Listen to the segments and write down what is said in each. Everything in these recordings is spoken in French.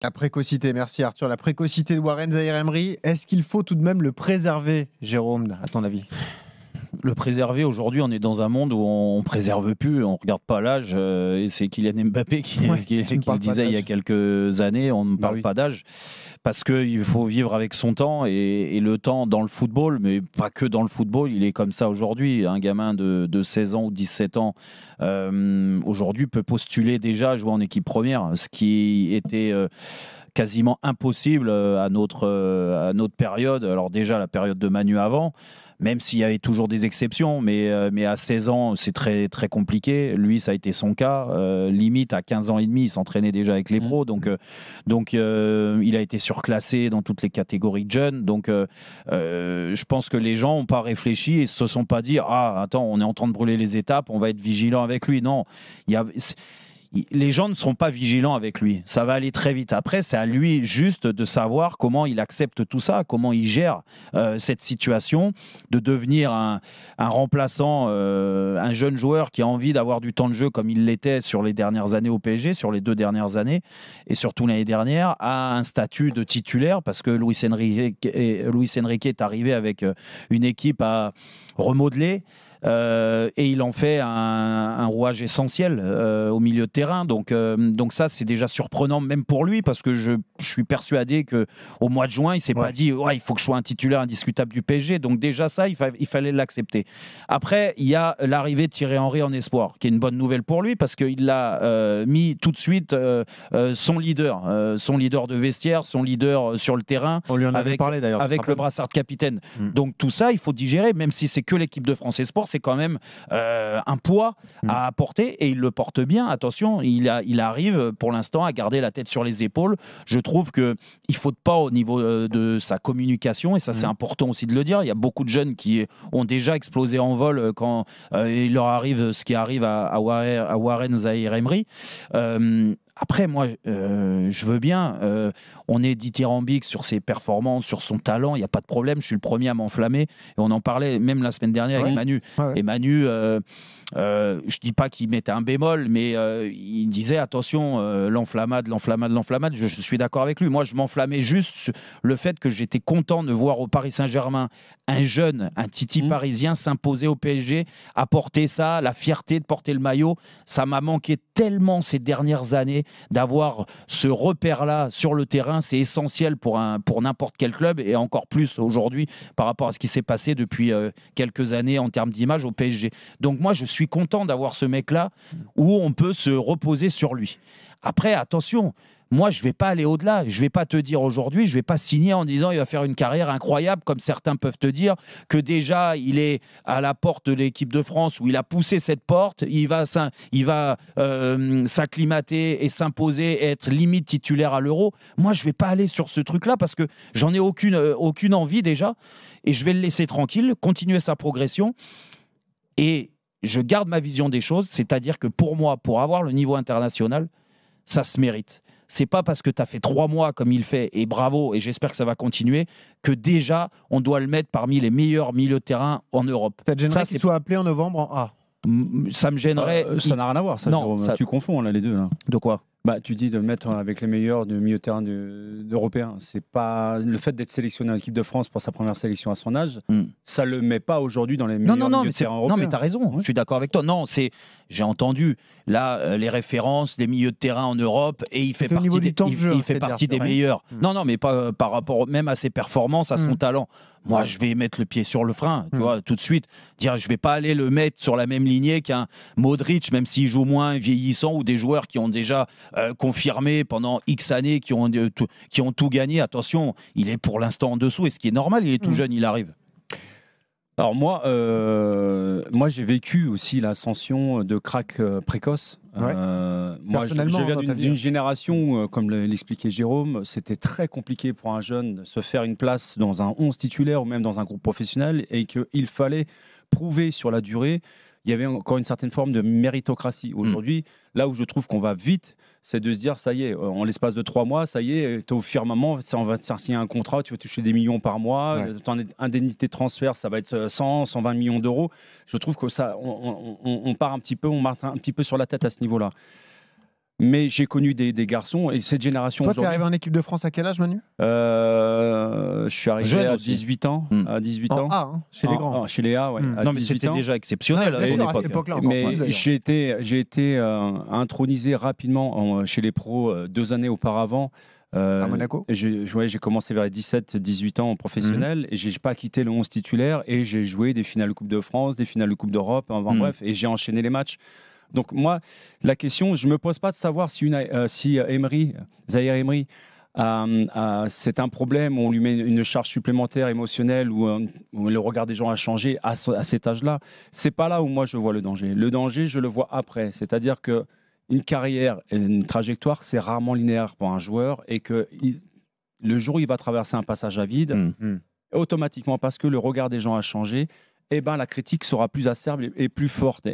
La précocité, merci Arthur. La précocité de Warren Zahir Emery, est-ce qu'il faut tout de même le préserver, Jérôme, à ton avis le préserver. Aujourd'hui, on est dans un monde où on préserve plus, on regarde pas l'âge. Euh, et c'est Kylian Mbappé qui, disait il y a quelques années. On ne bah parle pas d'âge parce qu'il faut vivre avec son temps et, le temps dans le football, mais pas que dans le football. Il est comme ça aujourd'hui. Un gamin de, 16 ans ou 17 ans euh, aujourd'hui peut postuler déjà à jouer en équipe première, ce qui était euh, quasiment impossible à notre, à notre période. Alors déjà la période de Manu avant même s'il y avait toujours des exceptions, mais, euh, mais à 16 ans, c'est très, très compliqué. Lui, ça a été son cas. Euh, limite, à 15 ans et demi, il s'entraînait déjà avec les mmh. pros. Donc, euh, donc il a été surclassé dans toutes les catégories de jeunes. Donc, je pense que les gens n'ont pas réfléchi et se sont pas dit Ah, attends, on est en train de brûler les étapes, on va être vigilant avec lui. Non. Il y a les gens ne seront pas vigilants avec lui. Ça va aller très vite. Après, c'est à lui juste de savoir comment il accepte tout ça, comment il gère euh, cette situation, de devenir un, remplaçant, euh, un jeune joueur qui a envie d'avoir du temps de jeu comme il l'était sur les dernières années au PSG, sur les deux dernières années, et surtout l'année dernière, à un statut de titulaire, parce que Louis Enrique, Luis Enrique est arrivé avec euh, une équipe à remodeler. Euh, et il en fait un, rouage essentiel euh, au milieu de terrain. Donc, euh, donc ça, c'est déjà surprenant, même pour lui, parce que je, suis persuadé qu'au mois de juin, il s'est pas dit ouais, il faut que je sois un titulaire indiscutable du PSG. Donc, déjà, ça, il, il fallait l'accepter. Après, il y a l'arrivée de Thierry Henry en espoir, qui est une bonne nouvelle pour lui, parce qu'il l'a mis tout de suite son leader, son leader de vestiaire, son leader sur le terrain. On lui en avait avec, parlé d'ailleurs. Avec le brassard de capitaine. Hmm. Donc, tout ça, il faut digérer, même si c'est que l'équipe de France Espoir c'est quand même euh, un poids mmh. à apporter et il le porte bien. Attention, il, arrive pour l'instant à garder la tête sur les épaules. Je trouve qu'il ne faut pas au niveau euh, de sa communication, et ça c'est mmh. important aussi de le dire, il y a beaucoup de jeunes qui ont déjà explosé en vol euh, quand il leur arrive ce qui arrive à, Warren, à Emery. Après, moi, je euh, veux bien, euh, on est dithyrambique sur ses performances, sur son talent, il n'y a pas de problème, je suis le premier à m'enflammer. Et on en parlait même la semaine dernière avec Manu. Et Manu, euh, euh, je dis pas qu'il mettait un bémol, mais il disait attention, l'enflammade, l'enflammade, l'enflammade, je, suis d'accord avec lui. Moi, je m'enflammais juste le fait que j'étais content de voir au Paris Saint-Germain un jeune, un Titi mmh. parisien s'imposer au PSG, apporter ça, la fierté de porter le maillot. Ça m'a manqué tellement ces dernières années d'avoir ce repère-là sur le terrain, c'est essentiel pour, un, pour n'importe quel club et encore plus aujourd'hui par rapport à ce qui s'est passé depuis euh, quelques années en termes d'image au PSG. Donc moi, je suis content d'avoir ce mec-là où on peut se reposer sur lui. Après, attention, moi, je ne vais pas aller au-delà. Je ne vais pas te dire aujourd'hui, je ne vais pas signer en disant il va faire une carrière incroyable, comme certains peuvent te dire, que déjà il est à la porte de l'équipe de France où il a poussé cette porte, il va, il va euh, s'acclimater et s'imposer, être limite titulaire à l'euro. Moi, je ne vais pas aller sur ce truc-là parce que j'en ai aucune, euh, aucune envie déjà et je vais le laisser tranquille, continuer sa progression. Et je garde ma vision des choses, c'est-à-dire que pour moi, pour avoir le niveau international, ça se mérite c'est pas parce que tu as fait trois mois comme il fait, et bravo, et j'espère que ça va continuer, que déjà, on doit le mettre parmi les meilleurs milieux de terrain en Europe. Ça te gênerait qu'il soit appelé en novembre en A ça me gênerait. Euh, ça n'a rien à voir, ça. tu confonds là les deux. De quoi bah, tu dis de le mettre avec les meilleurs de milieu de terrain européens. C'est pas le fait d'être sélectionné en équipe de France pour sa première sélection à son âge, ça hmm. ça le met pas aujourd'hui dans les meilleurs non, de terrain européens. Non, mais as raison. Je suis d'accord avec toi. Non, c'est j'ai entendu Là, euh, les références, les milieux de terrain en Europe, et il fait partie des, meilleurs. Hmm. Non, non, mais pas euh, par rapport même à ses performances, à son hmm. talent. Moi, je vais mettre le pied sur le frein, tu hmm. vois, tout de suite. Dire, je vais pas aller le mettre sur la même lignée qu'un Modric, même s'il joue moins vieillissant, ou des joueurs qui ont déjà euh, confirmé pendant X années, qui ont, qui ont tout gagné. Attention, il est pour l'instant en dessous, et ce qui est normal, il est tout jeune, il arrive. Alors moi, euh, moi j'ai vécu aussi l'ascension de crack euh, précoce. Euh, moi, je, viens d'une hein. génération, où, comme l'expliquait Jérôme, c'était très compliqué pour un jeune de se faire une place dans un 11 titulaire ou même dans un groupe professionnel et qu'il fallait prouver sur la durée il y avait encore une certaine forme de méritocratie. Mm. Aujourd'hui, là où je trouve qu'on va vite, c'est de se dire, ça y est, en l'espace de trois mois, ça y est, tu es au firmament, on va te signer un contrat, tu vas toucher des millions par mois, euh, ton indemnité de transfert, ça va être 100, euh, 120 millions d'euros. Je trouve que ça, on, part un petit peu, on marche un petit peu sur la tête à ce niveau-là. Mais j'ai connu des, garçons et cette génération. Toi, es arrivé en équipe de France à quel âge, Manu euh, Je suis arrivé à 18 ans. Hmm. À 18 ans. Hein, chez les grands. chez les A, ouais. Hmm. non, mais c'était déjà exceptionnel à, cette époque. là mais j'ai été, été euh, intronisé rapidement chez les pros euh, deux années auparavant. à Monaco J'ai commencé vers les 17-18 ans en professionnel hmm. et j'ai pas quitté le 11 titulaire et j'ai joué des finales de Coupe de France, des finales de Coupe d'Europe, enfin, bref, et j'ai enchaîné les matchs. Donc moi, la question, je ne me pose pas de savoir si, euh, euh, Emery, Zahir Emery, euh, c'est un problème, on lui met une charge supplémentaire émotionnelle ou le regard des gens a changé à, cet âge-là. C'est pas là où moi je vois le danger. Le danger, je le vois après. C'est-à-dire que une carrière, une trajectoire, c'est rarement linéaire pour un joueur et que le jour où il va traverser un passage à vide, mmh, mmh. automatiquement, parce que le regard des gens a changé, eh ben, la critique sera plus acerbe et plus forte.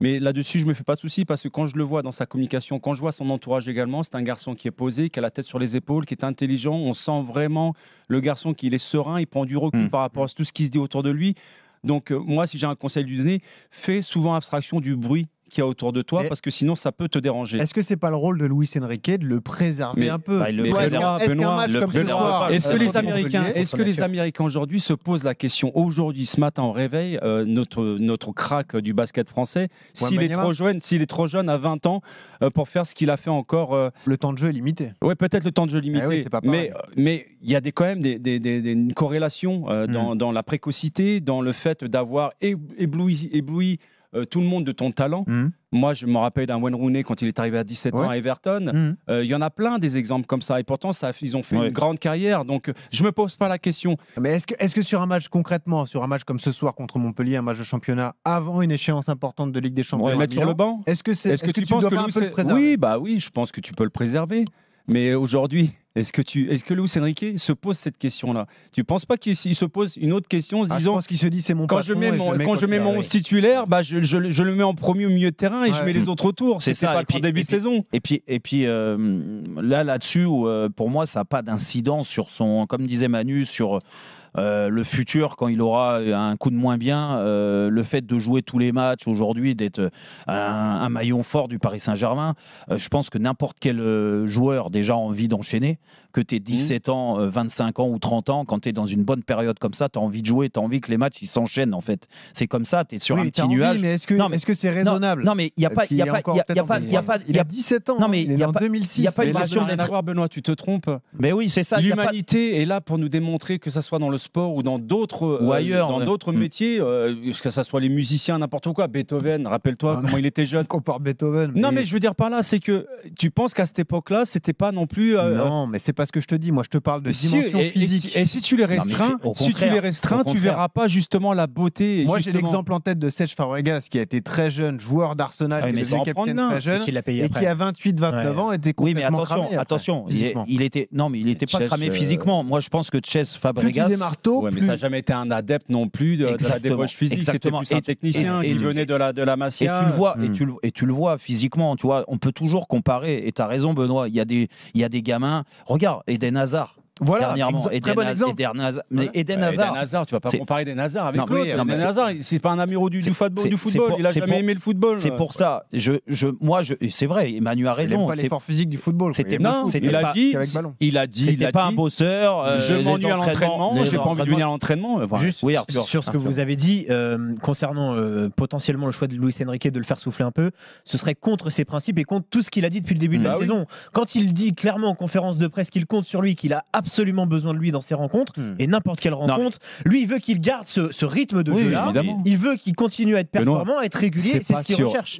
mais là-dessus, je ne me fais pas de souci parce que quand je le vois dans sa communication, quand je vois son entourage également, c'est un garçon qui est posé, qui a la tête sur les épaules, qui est intelligent. On sent vraiment le garçon qu'il est serein, il prend du recul mm. par rapport à tout ce qui se dit autour de lui. Donc, euh, moi, si j'ai un conseil à lui donner, fais souvent abstraction du bruit qu'il y a autour de toi parce que sinon ça peut te déranger. Est-ce que c'est pas le rôle de Luis Enrique de le préserver un peu bah, le Est-ce est euh, que les Américains, est que les Américains aujourd'hui se posent la question aujourd'hui ce matin au réveil euh, notre notre crack du basket français s'il est trop jeune, s'il est trop jeune à 20 ans euh, pour faire ce qu'il a fait encore Le temps de jeu est limité. Ouais, peut-être le temps de jeu limité. Ah mais mais il y a des quand même des, des, des, une corrélation dans, hmm. dans la précocité, dans le fait d'avoir ébloui ébloui euh, tout le monde de ton talent. Mm. Moi, je me rappelle d'un Wayne Rooney quand il est arrivé à 17 ans à Everton. Mm. Euh, il y en a plein des exemples comme ça. Et pourtant, ça, ils ont fait une grande carrière. Donc, euh, je ne me pose pas la question. Ah, mais est-ce que, sur un match concrètement, sur un match comme ce soir contre Montpellier, un match de championnat, avant une échéance importante de Ligue des Champions, le mettre sur le banc Est-ce que, tu, penses que, un le préserver Oui, bah oui, je pense que tu peux le préserver. Mais aujourd'hui, est-ce que, tu, est-ce que Luis Enrique se pose cette question-là Tu ne penses pas qu'il se pose une autre question en se ah, disant. qu'il se dit c'est mon Quand je mets mon, quand je mets mon titulaire, bah, je, je, le mets en premier au milieu de terrain et je mets les autres autour. C'est ça, pas début de saison. Et puis, et puis euh, là, là-dessus, euh, pour moi, ça n'a pas d'incidence sur son. Comme disait Manu, sur le futur, quand il aura un coup de moins bien, le fait de jouer tous les matchs aujourd'hui, d'être un, maillon fort du Paris Saint-Germain, je pense que n'importe quel joueur déjà a envie d'enchaîner, que tu aies 17 ans, 25 ans ou 30 ans, quand tu es dans une bonne période comme ça, tu as envie de jouer, tu as envie que les matchs s'enchaînent en fait. C'est comme ça, tu es sur un petit nuage. Mais est-ce que c'est raisonnable Non, mais il n'y a pas. Il y a pas. y a pas. Il y a 17 ans. Non, mais il y a en 2006. Il n'y a pas une Benoît, tu te trompes. Mais oui, c'est ça. L'humanité est là pour nous démontrer que ça soit dans le sport ou dans d'autres euh, ou ailleurs, dans d'autres mm. métiers, euh, que ça soit les musiciens, n'importe quoi. Beethoven, rappelle-toi ah comment il était jeune. parle Beethoven. Non, mais je veux dire par là, c'est que tu penses qu'à cette époque-là, c'était pas non plus. Euh, non, mais c'est pas ce que je te dis. Moi, je te parle de dimension physique. Et, si tu les restreins, si tu les restreins, tu verras pas justement la beauté. Moi, j'ai l'exemple en tête de sèche Fabregas qui a été très jeune, joueur d'Arsenal, ah qui est capitaine très jeune, et qui à 28-29 ans était complètement cramé. Attention, il était non, mais il était pas cramé physiquement. Moi, je pense que Chess Fabregas mais ça n'a jamais été un adepte non plus de, la débauche physique. C'était plus un technicien qui venait de la, de la Et tu le vois, et hmm. tu le, et tu le vois physiquement. Tu vois, on peut toujours comparer. Et tu as raison, Benoît. Il y, a des, il y a des gamins. Regarde, Eden Hazard voilà, dernièrement. Eden, très bon exemple. Hazard, mais Eden, Hazard. tu vas pas comparer Eden Hazard avec lui. l'autre. Eden Hazard, c'est pas un amoureux du, football. il a jamais aimé le football. C'est pour ça. moi, c'est vrai. Emmanuel a raison. Il pas l'effort physique du football. C'était non. Il a dit. Il a dit. C'était pas un bosseur. Euh, je m'ennuie à l'entraînement. J'ai pas envie de venir à l'entraînement. Euh, Juste sur ce que vous avez dit euh, concernant potentiellement le choix de Luis Enrique de le faire souffler un peu, ce serait contre ses principes et contre tout ce qu'il a dit depuis le début de bah la saison. Quand il dit clairement en conférence de presse qu'il compte sur lui, qu'il a absolument absolument besoin de lui dans ses rencontres hmm. et n'importe quelle rencontre. Lui, il veut qu'il garde ce, rythme de jeu-là. Il veut qu'il continue à être performant, à être régulier. C'est ce qu'il recherche.